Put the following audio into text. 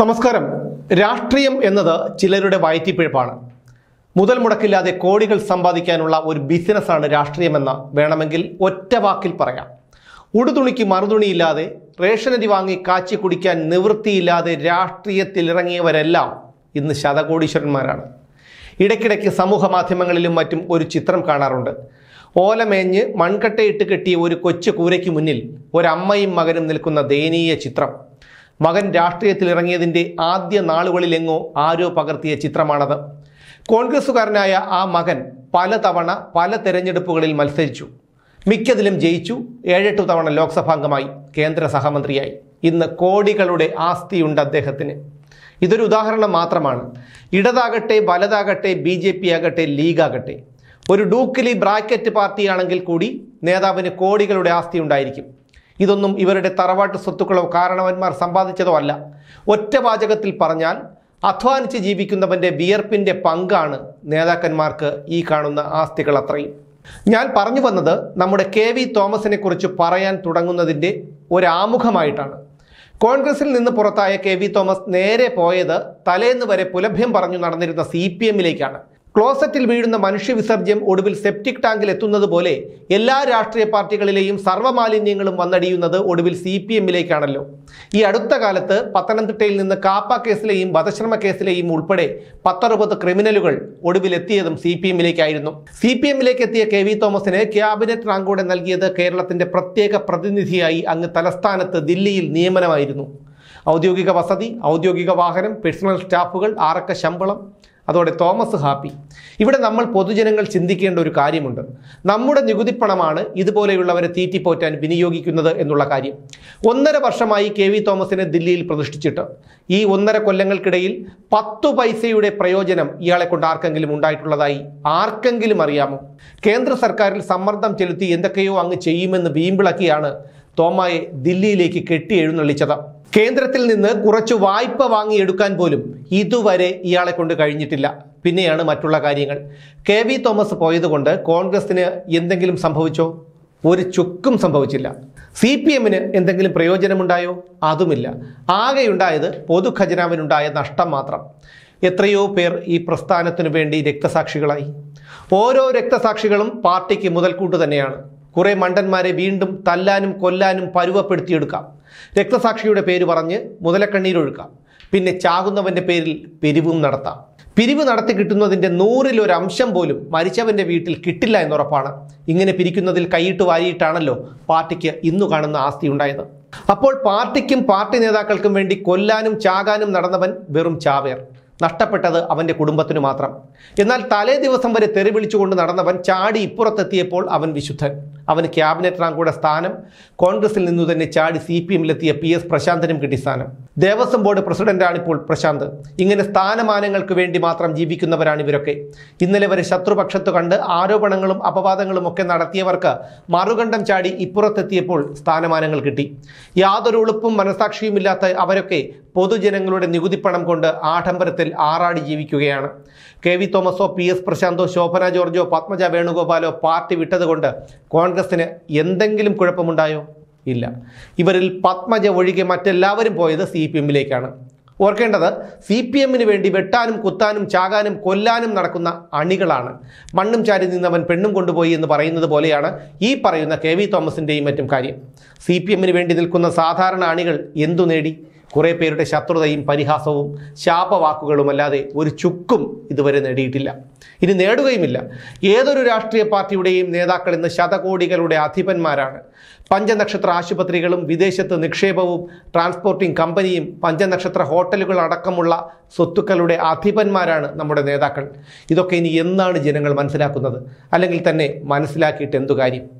നമസ്കാരം രാഷ്ട്രീയം എന്നത് ചിലരുടെ വയറ്റിപ്പിഴപ്പാണ് മുതൽ മുടക്കില്ലാതെ കോടികൾ സമ്പാദിക്കാനുള്ള ഒരു ബിസിനസ്സാണ് രാഷ്ട്രീയമെന്ന് വേണമെങ്കിൽ ഒറ്റ വാക്കിൽ പറയാം ഉടുതുണിക്ക് മറുതുണിയില്ലാതെ റേഷനരി വാങ്ങി കാച്ചി കുടിക്കാൻ നിവൃത്തിയില്ലാതെ രാഷ്ട്രീയത്തിലിറങ്ങിയവരെല്ലാം ഇന്ന് ശതകോടീശ്വരന്മാരാണ് ഇടയ്ക്കിടയ്ക്ക് സമൂഹ മാധ്യമങ്ങളിലും മറ്റും ഒരു ചിത്രം കാണാറുണ്ട് ഓലമേഞ്ഞ് മൺകട്ടയിട്ട് കെട്ടിയ ഒരു കൊച്ചു കൂരയ്ക്ക് മുന്നിൽ ഒരമ്മയും മകനും നിൽക്കുന്ന ദയനീയ ചിത്രം മകൻ രാഷ്ട്രീയത്തിലിറങ്ങിയതിൻ്റെ ആദ്യ നാളുകളിലെങ്ങോ ആരോ പകർത്തിയ ചിത്രമാണത് കോൺഗ്രസ്സുകാരനായ ആ മകൻ പലതവണ പല തെരഞ്ഞെടുപ്പുകളിൽ മത്സരിച്ചു മിക്കതിലും ജയിച്ചു ഏഴെട്ടു തവണ ലോക്സഭാംഗമായി കേന്ദ്ര സഹമന്ത്രിയായി ഇന്ന് കോടികളുടെ ആസ്തിയുണ്ട് അദ്ദേഹത്തിന് ഇതൊരു ഉദാഹരണം മാത്രമാണ് ഇടതാകട്ടെ വലതാകട്ടെ ബി ജെ പി ആകട്ടെ ലീഗാകട്ടെ ഒരു ഡൂക്കിലി ബ്രാക്കറ്റ് പാർട്ടിയാണെങ്കിൽ കൂടി നേതാവിന് കോടികളുടെ ആസ്തി ഉണ്ടായിരിക്കും ഇതൊന്നും ഇവരുടെ തറവാട്ട് സ്വത്തുക്കളോ കാരണവന്മാർ സമ്പാദിച്ചതോ അല്ല ഒറ്റ വാചകത്തിൽ പറഞ്ഞാൽ അധ്വാനിച്ച് ജീവിക്കുന്നവൻ്റെ വിയർപ്പിൻ്റെ പങ്കാണ് നേതാക്കന്മാർക്ക് ഈ കാണുന്ന ആസ്തികൾ അത്രയും ഞാൻ പറഞ്ഞു വന്നത് നമ്മുടെ കെ വി തോമസിനെ കുറിച്ച് പറയാൻ തുടങ്ങുന്നതിൻ്റെ ഒരാമുഖമായിട്ടാണ് കോൺഗ്രസിൽ നിന്ന് പുറത്തായ കെ വി തോമസ് നേരെ പോയത് തലേന്ന് വരെ പുലഭ്യം പറഞ്ഞു നടന്നിരുന്ന സി പി എമ്മിലേക്കാണ് ക്ലോസറ്റിൽ വീഴുന്ന മനുഷ്യ വിസർജ്യം ഒടുവിൽ സെപ്റ്റിക് ടാങ്കിൽ എത്തുന്നത് പോലെ എല്ലാ രാഷ്ട്രീയ പാർട്ടികളിലെയും സർവ്വമാലിന്യങ്ങളും വന്നടിയുന്നത് ഒടുവിൽ സി പി എമ്മിലേക്കാണല്ലോ ഈ അടുത്ത കാലത്ത് പത്തനംതിട്ടയിൽ നിന്ന് കാപ്പ കേസിലെയും വധശ്രമ കേസിലെയും ഉൾപ്പെടെ പത്തറുപത് ക്രിമിനലുകൾ ഒടുവിൽ എത്തിയതും സി പി എമ്മിലേക്കായിരുന്നു സി പി എമ്മിലേക്ക് എത്തിയ കെ വി തോമസിന് ക്യാബിനറ്റ് റാങ്കോടെ നൽകിയത് കേരളത്തിന്റെ പ്രത്യേക പ്രതിനിധിയായി അങ്ങ് തലസ്ഥാനത്ത് ദില്ലിയിൽ നിയമനമായിരുന്നു ഔദ്യോഗിക വസതി ഔദ്യോഗിക വാഹനം പേഴ്സണൽ സ്റ്റാഫുകൾ ആറക്ക ശമ്പളം അതോടെ തോമസ് ഹാപ്പി ഇവിടെ നമ്മൾ പൊതുജനങ്ങൾ ചിന്തിക്കേണ്ട ഒരു കാര്യമുണ്ട് നമ്മുടെ നികുതി പണമാണ് ഇതുപോലെയുള്ളവരെ തീറ്റിപ്പോറ്റാൻ വിനിയോഗിക്കുന്നത് എന്നുള്ള കാര്യം ഒന്നര വർഷമായി കെ വി തോമസിനെ ദില്ലിയിൽ പ്രതിഷ്ഠിച്ചിട്ട് ഈ ഒന്നര കൊല്ലങ്ങൾക്കിടയിൽ പത്തു പൈസയുടെ പ്രയോജനം ഇയാളെ കൊണ്ട് ആർക്കെങ്കിലും ഉണ്ടായിട്ടുള്ളതായി ആർക്കെങ്കിലും അറിയാമോ കേന്ദ്ര സർക്കാരിൽ സമ്മർദ്ദം ചെലുത്തി എന്തൊക്കെയോ അങ്ങ് ചെയ്യുമെന്ന് വീമ്പിളക്കിയാണ് തോമയെ ദില്ലിയിലേക്ക് കെട്ടി എഴുന്നള്ളിച്ചത് കേന്ദ്രത്തിൽ നിന്ന് കുറച്ച് വായ്പ വാങ്ങിയെടുക്കാൻ പോലും ഇതുവരെ ഇയാളെ കൊണ്ട് കഴിഞ്ഞിട്ടില്ല പിന്നെയാണ് മറ്റുള്ള കാര്യങ്ങൾ കെ വി തോമസ് പോയതുകൊണ്ട് കോൺഗ്രസിന് എന്തെങ്കിലും സംഭവിച്ചോ ഒരു ചുക്കും സംഭവിച്ചില്ല സി പി എമ്മിന് എന്തെങ്കിലും പ്രയോജനമുണ്ടായോ അതുമില്ല ആകെയുണ്ടായത് പൊതു ഖജനാവിനുണ്ടായ നഷ്ടം മാത്രം എത്രയോ പേർ ഈ പ്രസ്ഥാനത്തിനു വേണ്ടി രക്തസാക്ഷികളായി ഓരോ രക്തസാക്ഷികളും പാർട്ടിക്ക് മുതൽക്കൂട്ട് തന്നെയാണ് കുറെ മണ്ടന്മാരെ വീണ്ടും തല്ലാനും കൊല്ലാനും പരുവപ്പെടുത്തിയെടുക്കാം രക്തസാക്ഷിയുടെ പേര് പറഞ്ഞ് മുതലക്കണ്ണീരൊഴുക്കാം പിന്നെ ചാകുന്നവൻ്റെ പേരിൽ പിരിവും നടത്താം പിരിവ് നടത്തി കിട്ടുന്നതിൻ്റെ നൂറിലൊരംശം പോലും മരിച്ചവൻ്റെ വീട്ടിൽ കിട്ടില്ല എന്നുറപ്പാണ് ഇങ്ങനെ പിരിക്കുന്നതിൽ കൈയിട്ട് വാരിയിട്ടാണല്ലോ പാർട്ടിക്ക് ഇന്നു കാണുന്ന ആസ്തി ഉണ്ടായത് അപ്പോൾ പാർട്ടിക്കും പാർട്ടി നേതാക്കൾക്കും വേണ്ടി കൊല്ലാനും ചാകാനും നടന്നവൻ വെറും ചാവേർ നഷ്ടപ്പെട്ടത് അവൻ്റെ കുടുംബത്തിനു മാത്രം എന്നാൽ തലേ ദിവസം വരെ തെറി വിളിച്ചുകൊണ്ട് നടന്നവൻ ചാടി ഇപ്പുറത്തെത്തിയപ്പോൾ അവൻ വിശുദ്ധൻ അവന് ക്യാബിനറ്റ് റാങ്കുടെ സ്ഥാനം കോൺഗ്രസിൽ നിന്നു തന്നെ ചാടി സി പി എമ്മിലെത്തിയ പി എസ് പ്രശാന്തനും കിട്ടി സ്ഥാനം ദേവസ്വം ബോർഡ് പ്രസിഡന്റാണ് ഇപ്പോൾ പ്രശാന്ത് ഇങ്ങനെ സ്ഥാനമാനങ്ങൾക്ക് വേണ്ടി മാത്രം ജീവിക്കുന്നവരാണ് ഇവരൊക്കെ ഇന്നലെ വരെ ശത്രുപക്ഷത്ത് കണ്ട് ആരോപണങ്ങളും അപവാദങ്ങളും ഒക്കെ നടത്തിയവർക്ക് മറുകണ്ഠം ചാടി ഇപ്പുറത്തെത്തിയപ്പോൾ സ്ഥാനമാനങ്ങൾ കിട്ടി യാതൊരു ഉളുപ്പും മനസാക്ഷിയുമില്ലാത്ത അവരൊക്കെ പൊതുജനങ്ങളുടെ നികുതിപ്പണം കൊണ്ട് ആഡംബരത്തിൽ ആറാടി ജീവിക്കുകയാണ് കെ വി തോമസോ പി എസ് പ്രശാന്തോ ശോഭന ജോർജോ പത്മജ വേണുഗോപാലോ പാർട്ടി വിട്ടതുകൊണ്ട് കോൺഗ്രസിന് എന്തെങ്കിലും കുഴപ്പമുണ്ടായോ ഇല്ല ഇവരിൽ പത്മജ ഒഴികെ മറ്റെല്ലാവരും പോയത് സി പി എമ്മിലേക്കാണ് ഓർക്കേണ്ടത് സി പി എമ്മിന് വേണ്ടി വെട്ടാനും കുത്താനും ചാകാനും കൊല്ലാനും നടക്കുന്ന അണികളാണ് മണ്ണും ചാരി നിന്നവൻ പെണ്ണും കൊണ്ടുപോയി എന്ന് പറയുന്നത് പോലെയാണ് ഈ പറയുന്ന കെ വി തോമസിൻ്റെയും മറ്റും കാര്യം സി പി എമ്മിന് വേണ്ടി നിൽക്കുന്ന സാധാരണ അണികൾ എന്തു നേടി കുറേ പേരുടെ ശത്രുതയും പരിഹാസവും ശാപവാക്കുകളും അല്ലാതെ ഒരു ചുക്കും ഇതുവരെ നേടിയിട്ടില്ല ഇനി നേടുകയുമില്ല ഏതൊരു രാഷ്ട്രീയ പാർട്ടിയുടെയും നേതാക്കൾ ഇന്ന് ശതകോടികളുടെ അധിപന്മാരാണ് പഞ്ചനക്ഷത്ര ആശുപത്രികളും വിദേശത്ത് നിക്ഷേപവും ട്രാൻസ്പോർട്ടിംഗ് കമ്പനിയും പഞ്ചനക്ഷത്ര ഹോട്ടലുകൾ അടക്കമുള്ള സ്വത്തുക്കളുടെ അധിപന്മാരാണ് നമ്മുടെ നേതാക്കൾ ഇതൊക്കെ ഇനി എന്നാണ് ജനങ്ങൾ മനസ്സിലാക്കുന്നത് അല്ലെങ്കിൽ തന്നെ മനസ്സിലാക്കിയിട്ട് എന്തു കാര്യം